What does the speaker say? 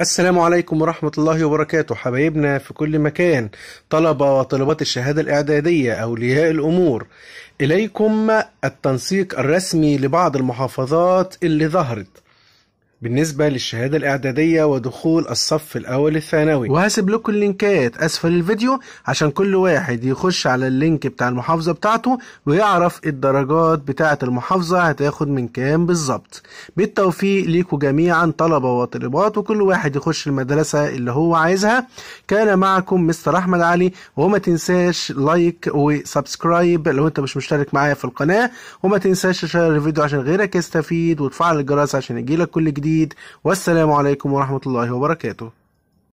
السلام عليكم ورحمة الله وبركاته حبايبنا في كل مكان طلبة وطلبات الشهادة الإعدادية أولياء الأمور إليكم التنسيق الرسمي لبعض المحافظات اللي ظهرت بالنسبة للشهادة الإعدادية ودخول الصف الأول الثانوي وهسيب لكم اللينكات أسفل الفيديو عشان كل واحد يخش على اللينك بتاع المحافظة بتاعته ويعرف الدرجات بتاعة المحافظة هتاخد من كام بالظبط بالتوفيق ليكم جميعا طلبة وطالبات وكل واحد يخش المدرسة اللي هو عايزها كان معكم مستر أحمد علي وما تنساش لايك وسبسكرايب لو أنت مش مشترك معايا في القناة وما تنساش تشير الفيديو عشان غيرك يستفيد وتفعل الجرس عشان يجيلك كل جديد جديد والسلام عليكم ورحمة الله وبركاته